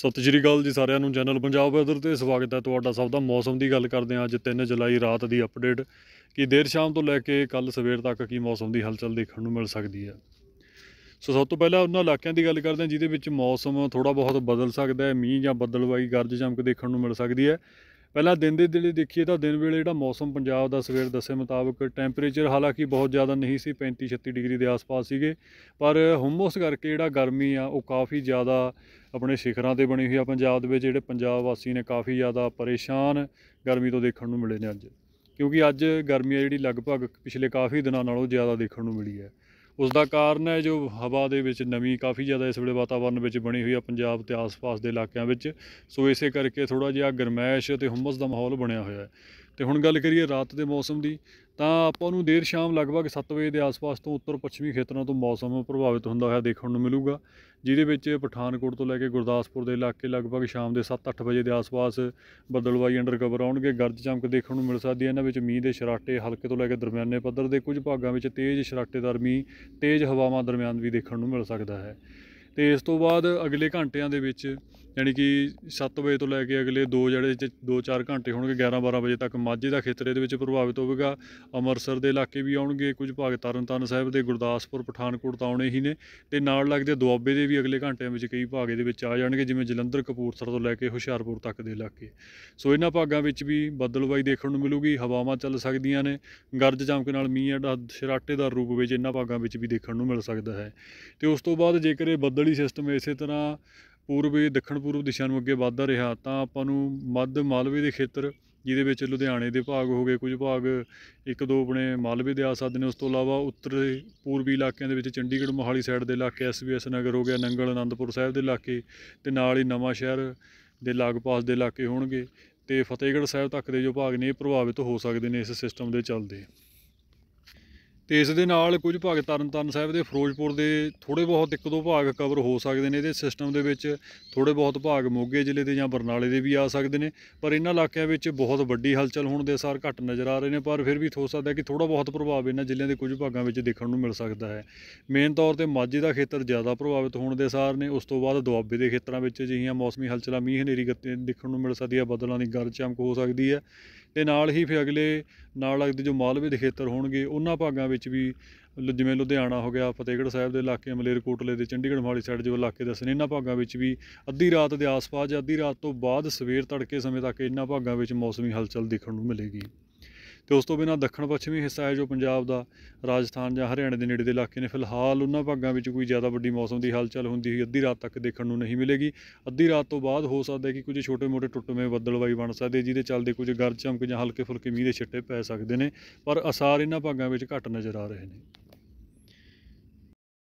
ਸਤਿ ਸ਼੍ਰੀ ਅਕਾਲ ਜੀ ਸਾਰਿਆਂ ਨੂੰ ਚੈਨਲ ਪੰਜਾਬ ਵੈਦਰ ਤੇ ਸਵਾਗਤ ਹੈ ਤੁਹਾਡਾ ਸਭ ਦਾ ਮੌਸਮ ਦੀ ਗੱਲ ਕਰਦੇ ਹਾਂ ਅੱਜ 3 ਜੁਲਾਈ ਰਾਤ ਦੀ ਅਪਡੇਟ ਕਿ ਦੇਰ ਸ਼ਾਮ ਤੋਂ ਲੈ ਕੇ ਕੱਲ ਸਵੇਰ ਤੱਕ ਕੀ ਮੌਸਮ ਦੀ ਹਲਚਲ ਦੇਖਣ ਨੂੰ ਮਿਲ ਸਕਦੀ ਹੈ ਸੋ ਸਭ ਤੋਂ ਪਹਿਲਾਂ ਉਹਨਾਂ ਇਲਾਕਿਆਂ ਦੀ ਗੱਲ ਕਰਦੇ ਹਾਂ ਜਿਹਦੇ ਵਿੱਚ ਮੌਸਮ ਥੋੜਾ ਬਹੁਤ ਬਦਲ ਸਕਦਾ ਹੈ ਮੀਂਹ ਜਾਂ ਬੱਦਲਵਾਈ ਗਰਜ ਚਮਕ ਦੇਖਣ ਨੂੰ ਮਿਲ ਸਕਦੀ ਹੈ ਪਹਿਲਾਂ ਦਿਨ ਦੇ ਦਿਲੇ ਦੇਖੀਏ ਤਾਂ ਦਿਨ ਵੇਲੇ ਜਿਹੜਾ ਮੌਸਮ ਪੰਜਾਬ ਦਾ ਸਵੇਰ ਦੱਸੇ ਮੁਤਾਬਕ ਟੈਂਪਰੇਚਰ ਹਾਲਾਂਕਿ ਬਹੁਤ ਜ਼ਿਆਦਾ ਨਹੀਂ ਸੀ 35 36 ਡਿਗਰੀ ਦੇ ਆਸ-ਪਾਸ ਸੀਗੇ ਪਰ ਹਮੋਸ ਕਰਕੇ ਜਿਹੜਾ ਗਰਮੀ ਆ ਉਹ ਕਾਫੀ ਜ਼ਿਆਦਾ ਆਪਣੇ ਸਿਖਰਾਂ ਤੇ ਬਣੀ ਹੋਈ ਆ ਪੰਜਾਬ ਦੇ ਵਿੱਚ ਜਿਹੜੇ ਪੰਜਾਬ ਵਾਸੀ ਨੇ ਕਾਫੀ ਜ਼ਿਆਦਾ ਪਰੇਸ਼ਾਨ ਗਰਮੀ ਤੋਂ ਦੇਖਣ ਨੂੰ ਮਿਲੇ ਨੇ ਅੱਜ ਕਿਉਂਕਿ ਅੱਜ ਗਰਮੀ ਆ ਜਿਹੜੀ ਲਗਭਗ ਪਿਛਲੇ ਕਾਫੀ ਦਿਨਾਂ ਨਾਲੋਂ ਜ਼ਿਆਦਾ ਦੇਖਣ ਨੂੰ ਮਿਲੀ ਹੈ ਉਸ ਦਾ ਕਾਰਨ ਹੈ ਜੋ ਹਵਾ ਦੇ ਵਿੱਚ ਨਮੀ ਕਾਫੀ ਜ਼ਿਆਦਾ ਇਸ ਵੇਲੇ ਵਾਤਾਵਰਣ ਵਿੱਚ ਬਣੀ ਹੋਈ ਆ ਪੰਜਾਬ ਤੇ ਆਸ-ਪਾਸ ਦੇ ਇਲਾਕਿਆਂ ਵਿੱਚ ਸੋ ਇਸੇ ਕਰਕੇ ਥੋੜਾ ਜਿਹਾ ਗਰਮੈਸ਼ ਤੇ ਹਮਸ ਦਾ ਮਾਹੌਲ ਬਣਿਆ ਹੋਇਆ ਹੈ ਤੇ ਹੁਣ ਗੱਲ ਕਰੀਏ ਰਾਤ ਦੇ ਮੌਸਮ ਦੀ ਤਾਂ ਆਪਾਂ ਨੂੰ ਦੇਰ ਸ਼ਾਮ ਲਗਭਗ 7 ਵਜੇ ਦੇ ਆਸ-ਪਾਸ ਤੋਂ ਉੱਤਰ ਪੱਛਮੀ ਖੇਤਰਾਂ ਤੋਂ ਮੌਸਮ ਪ੍ਰਭਾਵਿਤ ਹੁੰਦਾ ਹੋਇਆ ਦੇਖਣ ਨੂੰ ਮਿਲੂਗਾ ਜਿਹਦੇ ਵਿੱਚ ਪਠਾਨਕੋਟ ਤੋਂ ਲੈ ਕੇ ਗੁਰਦਾਸਪੁਰ ਦੇ ਇਲਾਕੇ ਲਗਭਗ ਸ਼ਾਮ ਦੇ 7-8 ਵਜੇ ਦੇ ਆਸ-ਪਾਸ ਬੱਦਲਵਾਈ ਅੰਡਰ ਕਵਰ ਆਉਣਗੇ ਗਰਜ ਚਮਕ ਦੇਖਣ ਨੂੰ ਮਿਲ ਸਕਦੀ ਹੈ ਇਹਨਾਂ ਵਿੱਚ ਮੀਂਹ ਦੇ ਸ਼ਰਾਟੇ ਹਲਕੇ ਤੋਂ ਲੈ ਕੇ ਦਰਮਿਆਨੇ ਪੱਧਰ ਦੇ ਕੁਝ ਭਾਗਾਂ ਵਿੱਚ ਤੇਜ਼ ਸ਼ਰਾਟੇਦਾਰ ਮੀਂਹ ਤੇਜ਼ ਹਵਾਵਾਂ ਦਰਮਿਆਨ ਵੀ ਦੇਖਣ ਨੂੰ ਮਿਲ ਸਕਦਾ ਹੈ ਤੇ ਇਸ ਤੋਂ ਬਾਅਦ ਅਗਲੇ ਘੰਟਿਆਂ ਦੇ ਵਿੱਚ ਯਾਨੀ ਕਿ 7 ਵਜੇ ਤੋਂ ਲੈ ਕੇ ਅਗਲੇ 2 ਜਿਹੜੇ 2-4 ਘੰਟੇ ਹੋਣਗੇ 11-12 ਵਜੇ ਤੱਕ ਮਾਝੇ ਦਾ ਖੇਤਰ ਇਹਦੇ ਵਿੱਚ ਪ੍ਰਭਾਵਿਤ ਹੋਵੇਗਾ ਅੰਮ੍ਰਿਤਸਰ ਦੇ ਇਲਾਕੇ ਵੀ ਆਉਣਗੇ ਕੁਝ ਭਾਗ ਤਰਨਤਾਰਨ ਸਾਹਿਬ ਦੇ ਗੁਰਦਾਸਪੁਰ ਪਠਾਨਕੋਟ ਤਾਂ ਆਉਣੇ ਹੀ ਨੇ ਤੇ ਨਾਲ ਲੱਗਦੇ ਦੁਆਬੇ ਦੇ ਵੀ ਅਗਲੇ ਘੰਟਿਆਂ ਵਿੱਚ ਕਈ ਭਾਗ ਇਹਦੇ ਵਿੱਚ ਆ ਜਾਣਗੇ ਜਿਵੇਂ ਜਲੰਧਰ ਕਪੂਰਥਲਾ ਤੋਂ ਲੈ ਕੇ ਹੁਸ਼ਿਆਰਪੁਰ ਤੱਕ ਦੇ ਇਲਾਕੇ ਸੋ ਇਹਨਾਂ ਭਾਗਾਂ ਵਿੱਚ ਵੀ ਬੱਦਲਬਾਈ ਦੇਖਣ ਨੂੰ ਮਿਲੂਗੀ ਹਵਾਵਾਂ ਚੱਲ ਸਕਦੀਆਂ ਨੇ ਗਰਜ ਚਮਕ ਨਾਲ ਮੀਂਹ ਦਾ ਸ਼ਰਾਟੇ ਦਾ ਰੂਪ ਵਿੱਚ ਇਹਨਾਂ ਭਾਗਾਂ ਵਿੱਚ ਵੀ ਦੇਖਣ ਨੂੰ ਮਿਲ ਸਕਦਾ ਹੈ ਤੇ ਉਸ ਤੋਂ ਬਾਅਦ ਜੇਕਰ ਇਹ ਬੱਦਲੀ ਸਿਸਟਮ ਇਸੇ ਤਰ੍ਹਾਂ ਪੂਰਬੀ ਦੱਖਣ ਪੂਰਬ ਦਿਸ਼ਾ ਨੂੰ ਅੱਗੇ ਵੱਧਦਾ ਰਿਹਾ ਤਾਂ ਆਪਾਂ ਨੂੰ ਮੱਧ ਮਾਲਵੇ ਦੇ ਖੇਤਰ ਜਿਹਦੇ ਵਿੱਚ ਲੁਧਿਆਣੇ ਦੇ ਭਾਗ ਹੋ ਗਏ ਕੁਝ ਭਾਗ ਇੱਕ ਦੋ ਆਪਣੇ ਮਾਲਵੇ ਦੇ ਆ ਸਕਦੇ ਨੇ ਉਸ ਤੋਂ ਇਲਾਵਾ ਉੱਤਰ ਪੂਰਬੀ ਇਲਾਕਿਆਂ ਦੇ ਵਿੱਚ ਚੰਡੀਗੜ੍ਹ ਮੋਹਾਲੀ ਸਾਈਡ ਦੇ ਇਲਾਕੇ ਐਸਬੀਐਸ ਨਗਰ ਹੋ ਗਿਆ ਨੰਗਲ ਅਨੰਦਪੁਰ ਸਾਹਿਬ ਦੇ ਇਲਾਕੇ ਤੇ ਨਾਲ ਹੀ ਨਵਾਂ ਸ਼ਹਿਰ ਦੇ ਲਾਗਪਾਸ ਦੇ ਇਲਾਕੇ ਹੋਣਗੇ ਤੇ ਫਤਿਹਗੜ੍ਹ ਸਾਹਿਬ ਤੱਕ ਦੇ ਜੋ ਭਾਗ ਨੇ ਇਹ ਪ੍ਰਭਾਵਿਤ ਹੋ ਸਕਦੇ ਨੇ ਇਸ ਸਿਸਟਮ ਦੇ ਚੱਲਦੇ ਤੇ ਇਸ ਦੇ ਨਾਲ ਕੁਝ ਭਾਗ ਤਰਨਤਨ ਸਾਹਿਬ ਦੇ ਫਿਰੋਜ਼ਪੁਰ ਦੇ ਥੋੜੇ ਬਹੁਤ ਇੱਕ ਦੋ ਭਾਗ ਕਵਰ ਹੋ ਸਕਦੇ ਨੇ ਇਹਦੇ ਸਿਸਟਮ ਦੇ ਵਿੱਚ ਥੋੜੇ ਬਹੁਤ ਭਾਗ ਮੋਗੇ ਜ਼ਿਲ੍ਹੇ ਦੇ ਜਾਂ ਬਰਨਾਲੇ ਦੇ ਵੀ ਆ ਸਕਦੇ ਨੇ ਪਰ ਇਹਨਾਂ ਇਲਾਕਿਆਂ ਵਿੱਚ ਬਹੁਤ ਵੱਡੀ ਹਲਚਲ ਹੋਣ ਦੇ ਅਸਰ ਘੱਟ ਨਜ਼ਰ ਆ ਰਹੇ ਨੇ ਪਰ ਫਿਰ ਵੀ ਹੋ ਸਕਦਾ ਕਿ ਥੋੜਾ ਬਹੁਤ ਪ੍ਰਭਾਵ ਇਹਨਾਂ ਜ਼ਿਲ੍ਹਿਆਂ ਦੇ ਕੁਝ ਭਾਗਾਂ ਵਿੱਚ ਦੇਖਣ ਨੂੰ ਮਿਲ ਸਕਦਾ ਹੈ ਮੇਨ ਤੌਰ ਤੇ ਮਾਝੇ ਦਾ ਖੇਤਰ ਜ਼ਿਆਦਾ ਪ੍ਰਭਾਵਿਤ ਹੋਣ ਦੇ ਅਸਰ ਨੇ ਉਸ ਤੋਂ ਬਾਅਦ ਦੁਆਬੇ ਦੇ ਖੇਤਰਾਂ ਵਿੱਚ ਅਜਿਹੀਆਂ ਮੌਸਮੀ ਹਲਚਲਾਂ ਮੀਂਹ ਹਨੇਰੀ ਗੱਤੇ ਦੇਖਣ ਨੂੰ ਮਿਲ ਸਕਦੀ ਹੈ ਬੱਦਲਾਂ ਦੀ ਗਰਜ ਚਮਕ ਹੋ ਸਕਦੀ ਹੈ ਤੇ ਨਾਲ ਹੀ ਫਿਰ ਅਗਲੇ ਨਾਲ ਲੱਗਦੇ ਜੋ ਮਾਲਵੇ ਦੇ ਖੇਤਰ ਹੋਣਗੇ ਉਹਨਾਂ ਭਾਗਾਂ ਵਿੱਚ ਵੀ ਜਿਵੇਂ ਲੁਧਿਆਣਾ ਹੋ ਗਿਆ ਫਤਿਹਗੜ੍ਹ ਸਾਹਿਬ ਦੇ ਇਲਾਕੇ ਮਲੇਰਕੋਟਲੇ ਦੇ ਚੰਡੀਗੜ੍ਹ ਮਾਲੀ ਸਾਈਡ ਜੋ ਇਲਾਕੇ ਦੱਸਣ ਇਹਨਾਂ ਭਾਗਾਂ ਵਿੱਚ ਵੀ ਅੱਧੀ ਰਾਤ ਦੇ ਆਸ-ਪਾਸ ਜਾਂ ਅੱਧੀ ਰਾਤ ਤੋਂ ਬਾਅਦ ਸਵੇਰ ਤੜਕੇ ਸਮੇਂ ਤੱਕ ਇਹਨਾਂ ਭਾਗਾਂ ਵਿੱਚ ਮੌਸਮੀ ਹਲਚਲ ਦੇਖਣ ਨੂੰ ਮਿਲੇਗੀ ਤੇ ਉਸ ਤੋਂ ਬਿਨਾਂ ਦੱਖਣ ਪੱਛਮੀ ਹਿੱਸਾ ਹੈ ਜੋ ਪੰਜਾਬ ਦਾ ਰਾਜਸਥਾਨ ਜਾਂ ਹਰਿਆਣਾ ਦੇ ਨੇੜੇ ਦੇ ਇਲਾਕੇ ਨੇ ਫਿਲਹਾਲ ਉਹਨਾਂ ਭਾਗਾਂ ਵਿੱਚ ਕੋਈ ਜ਼ਿਆਦਾ ਵੱਡੀ ਮੌਸਮ ਦੀ ਹਲਚਲ ਹੁੰਦੀ ਹੋਈ ਅੱਧੀ ਰਾਤ ਤੱਕ ਦੇਖਣ ਨੂੰ ਨਹੀਂ ਮਿਲੇਗੀ ਅੱਧੀ ਰਾਤ ਤੋਂ ਬਾਅਦ ਹੋ ਸਕਦਾ ਹੈ ਕਿ ਕੁਝ ਛੋਟੇ-ਮੋਟੇ ਟੁੱਟਵੇਂ ਬੱਦਲਵਾਈ ਬਣ ਸਕਦੇ ਜਿਹਦੇ ਚੱਲਦੇ ਕੁਝ ਗਰਜ ਚਮਕ ਜਾਂ ਹਲਕੇ-ਫੁਲਕੇ ਮੀਂਹ ਦੇ ਛਿੱਟੇ ਪੈ ਸਕਦੇ ਨੇ ਪਰ ਅਸਾਰ ਇਹਨਾਂ ਭਾਗਾਂ ਵਿੱਚ ਘੱਟ ਨਜ਼ਰ ਆ ਰਹੇ ਨੇ